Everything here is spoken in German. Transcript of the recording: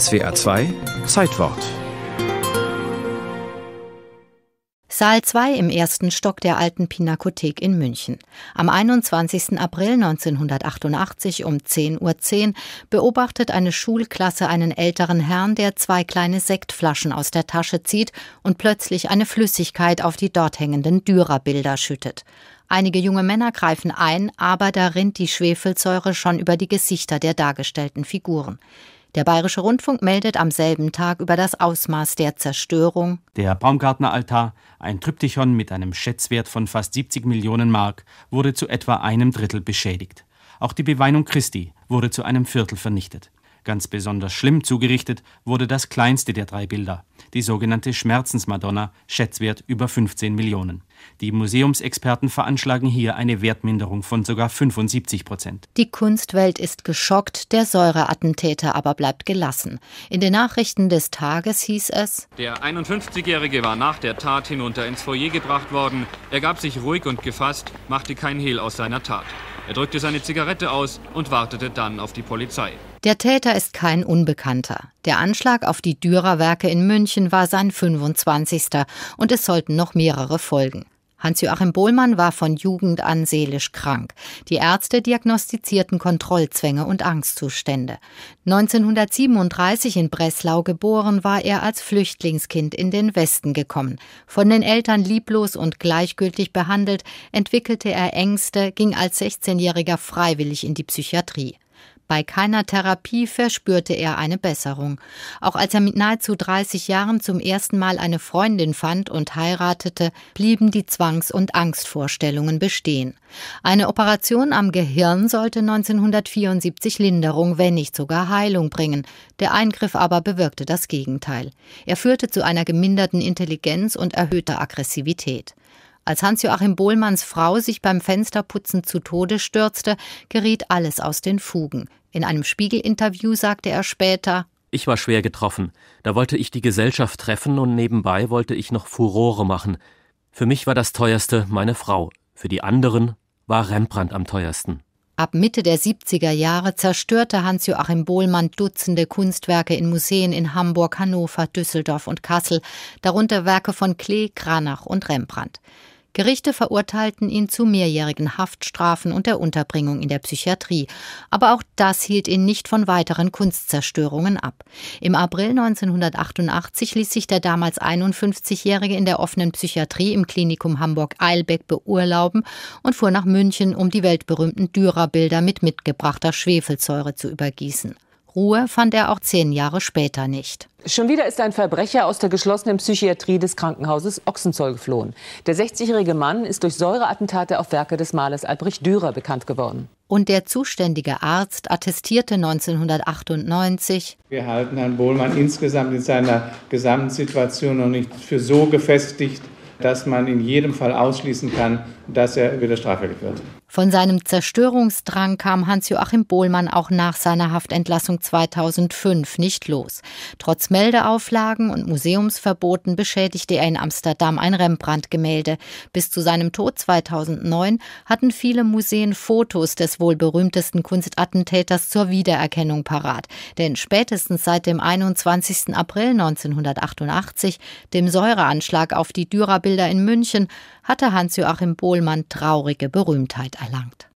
SWA 2 Zeitwort. Saal 2 im ersten Stock der alten Pinakothek in München. Am 21. April 1988 um 10.10 Uhr beobachtet eine Schulklasse einen älteren Herrn, der zwei kleine Sektflaschen aus der Tasche zieht und plötzlich eine Flüssigkeit auf die dort hängenden Dürerbilder schüttet. Einige junge Männer greifen ein, aber da rinnt die Schwefelsäure schon über die Gesichter der dargestellten Figuren. Der Bayerische Rundfunk meldet am selben Tag über das Ausmaß der Zerstörung. Der Baumgartner-Altar, ein Tryptychon mit einem Schätzwert von fast 70 Millionen Mark, wurde zu etwa einem Drittel beschädigt. Auch die Beweinung Christi wurde zu einem Viertel vernichtet. Ganz besonders schlimm zugerichtet wurde das kleinste der drei Bilder, die sogenannte Schmerzensmadonna, Schätzwert über 15 Millionen. Die Museumsexperten veranschlagen hier eine Wertminderung von sogar 75 Prozent. Die Kunstwelt ist geschockt, der Säureattentäter aber bleibt gelassen. In den Nachrichten des Tages hieß es: Der 51-Jährige war nach der Tat hinunter ins Foyer gebracht worden. Er gab sich ruhig und gefasst, machte kein Hehl aus seiner Tat. Er drückte seine Zigarette aus und wartete dann auf die Polizei. Der Täter ist kein Unbekannter. Der Anschlag auf die Dürerwerke in München war sein 25. und es sollten noch mehrere folgen. Hans-Joachim Bohlmann war von Jugend an seelisch krank. Die Ärzte diagnostizierten Kontrollzwänge und Angstzustände. 1937 in Breslau geboren, war er als Flüchtlingskind in den Westen gekommen. Von den Eltern lieblos und gleichgültig behandelt, entwickelte er Ängste, ging als 16-Jähriger freiwillig in die Psychiatrie. Bei keiner Therapie verspürte er eine Besserung. Auch als er mit nahezu 30 Jahren zum ersten Mal eine Freundin fand und heiratete, blieben die Zwangs- und Angstvorstellungen bestehen. Eine Operation am Gehirn sollte 1974 Linderung, wenn nicht sogar Heilung bringen. Der Eingriff aber bewirkte das Gegenteil. Er führte zu einer geminderten Intelligenz und erhöhter Aggressivität. Als Hans-Joachim Bohlmanns Frau sich beim Fensterputzen zu Tode stürzte, geriet alles aus den Fugen. In einem Spiegel-Interview sagte er später, ich war schwer getroffen. Da wollte ich die Gesellschaft treffen und nebenbei wollte ich noch Furore machen. Für mich war das teuerste meine Frau. Für die anderen war Rembrandt am teuersten. Ab Mitte der 70er Jahre zerstörte Hans-Joachim Bohlmann Dutzende Kunstwerke in Museen in Hamburg, Hannover, Düsseldorf und Kassel, darunter Werke von Klee, Cranach und Rembrandt. Gerichte verurteilten ihn zu mehrjährigen Haftstrafen und der Unterbringung in der Psychiatrie. Aber auch das hielt ihn nicht von weiteren Kunstzerstörungen ab. Im April 1988 ließ sich der damals 51-Jährige in der offenen Psychiatrie im Klinikum Hamburg-Eilbeck beurlauben und fuhr nach München, um die weltberühmten Dürer-Bilder mit mitgebrachter Schwefelsäure zu übergießen. Ruhe fand er auch zehn Jahre später nicht. Schon wieder ist ein Verbrecher aus der geschlossenen Psychiatrie des Krankenhauses Ochsenzoll geflohen. Der 60-jährige Mann ist durch Säureattentate auf Werke des Malers Albrecht Dürer bekannt geworden. Und der zuständige Arzt attestierte 1998. Wir halten Herrn Bohlmann insgesamt in seiner Gesamtsituation noch nicht für so gefestigt, dass man in jedem Fall ausschließen kann, dass er wieder straffällig wird. Von seinem Zerstörungsdrang kam Hans-Joachim Bohlmann auch nach seiner Haftentlassung 2005 nicht los. Trotz Meldeauflagen und Museumsverboten beschädigte er in Amsterdam ein Rembrandt-Gemälde. Bis zu seinem Tod 2009 hatten viele Museen Fotos des wohl berühmtesten Kunstattentäters zur Wiedererkennung parat. Denn spätestens seit dem 21. April 1988, dem Säureanschlag auf die Dürerbilder in München, hatte Hans-Joachim Bohlmann traurige Berühmtheit erlangt.